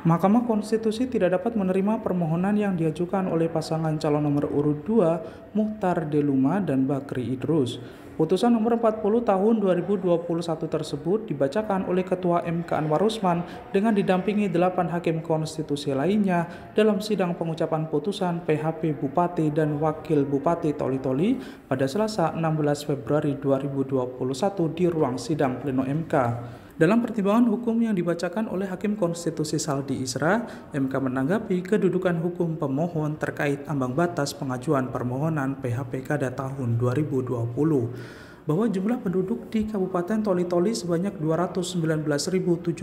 Mahkamah Konstitusi tidak dapat menerima permohonan yang diajukan oleh pasangan calon nomor urut 2 Muhtar Deluma dan Bakri Idrus. Putusan nomor 40 tahun 2021 tersebut dibacakan oleh Ketua MK Anwar Usman dengan didampingi 8 hakim konstitusi lainnya dalam sidang pengucapan putusan PHP Bupati dan Wakil Bupati Toli-Toli pada Selasa 16 Februari 2021 di ruang sidang pleno MK. Dalam pertimbangan hukum yang dibacakan oleh Hakim Konstitusi Saldi Isra, MK menanggapi kedudukan hukum pemohon terkait ambang batas pengajuan permohonan PHPK pada tahun 2020 bahwa jumlah penduduk di Kabupaten Toli-Toli sebanyak 219.717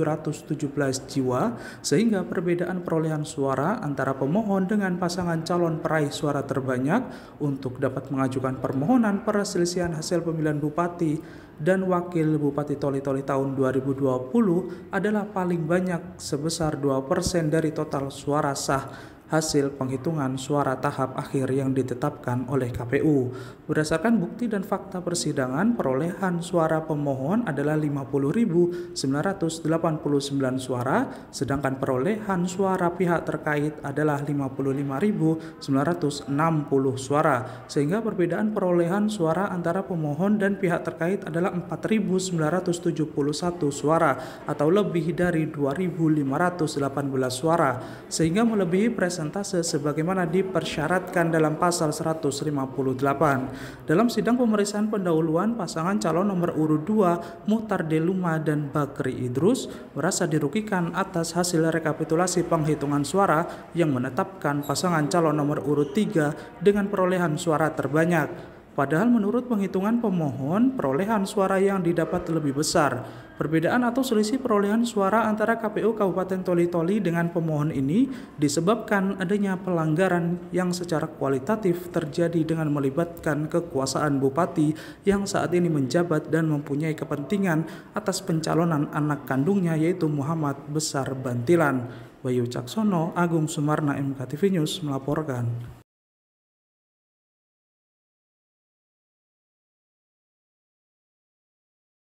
jiwa, sehingga perbedaan perolehan suara antara pemohon dengan pasangan calon peraih suara terbanyak untuk dapat mengajukan permohonan perselisihan hasil pemilihan bupati dan wakil bupati Toli-Toli tahun 2020 adalah paling banyak sebesar 2% dari total suara sah hasil penghitungan suara tahap akhir yang ditetapkan oleh KPU. Berdasarkan bukti dan fakta persidangan, perolehan suara pemohon adalah 50.989 suara, sedangkan perolehan suara pihak terkait adalah 55.960 suara, sehingga perbedaan perolehan suara antara pemohon dan pihak terkait adalah 4.971 suara atau lebih dari 2.518 suara, sehingga melebihi presiden persentase sebagaimana dipersyaratkan dalam pasal 158. Dalam sidang pemeriksaan pendahuluan, pasangan calon nomor urut 2 Muhtar Deluma dan Bakri Idrus merasa dirugikan atas hasil rekapitulasi penghitungan suara yang menetapkan pasangan calon nomor urut 3 dengan perolehan suara terbanyak. Padahal menurut penghitungan pemohon, perolehan suara yang didapat lebih besar. Perbedaan atau selisih perolehan suara antara KPU Kabupaten Toli-Toli dengan pemohon ini disebabkan adanya pelanggaran yang secara kualitatif terjadi dengan melibatkan kekuasaan bupati yang saat ini menjabat dan mempunyai kepentingan atas pencalonan anak kandungnya yaitu Muhammad Besar Bantilan. Bayu Caksono, Agung Sumarna, MKTV News melaporkan.